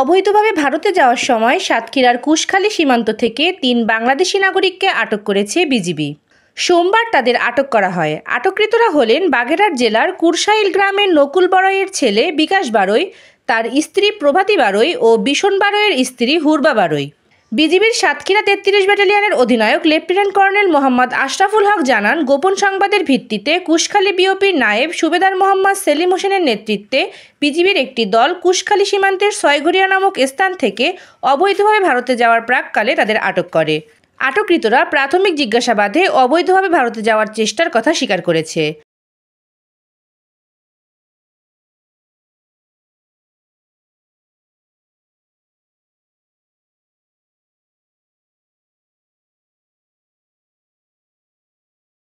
অবৈধভাবে ভারতে যাওয়ার সময় সাতক্ষীরার কুশখালী সীমান্ত থেকে তিন বাংলাদেশি নাগরিককে আটক করেছে বিজিবি সোমবার তাদের আটক করা হয় আটককৃতরা হলেন বাগেরার জেলার কুরশাইল গ্রামের নকুল বড়ইয়ের ছেলে বিকাশ বারই তার স্ত্রী প্রভাতী বারই ও বিশন বারয়ের স্ত্রী হুরবা বারই বিজিবির সাতক্ষীরা তেত্রিশ ব্যাটালিয়ানের অধিনায়ক লেফটেন্যান্ট কর্নেল মোহাম্মদ আশরাফুল হক জানান গোপন সংবাদের ভিত্তিতে কুশখালী বিওপির নায়েব সুবেদার মোহাম্মদ সেলিম হোসেনের নেতৃত্বে বিজিবির একটি দল কুশখালী সীমান্তের সয়ঘরিয়া নামক স্থান থেকে অবৈধভাবে ভারতে যাওয়ার প্রাককালে তাদের আটক করে আটককৃতরা প্রাথমিক জিজ্ঞাসাবাদে অবৈধভাবে ভারতে যাওয়ার চেষ্টার কথা স্বীকার করেছে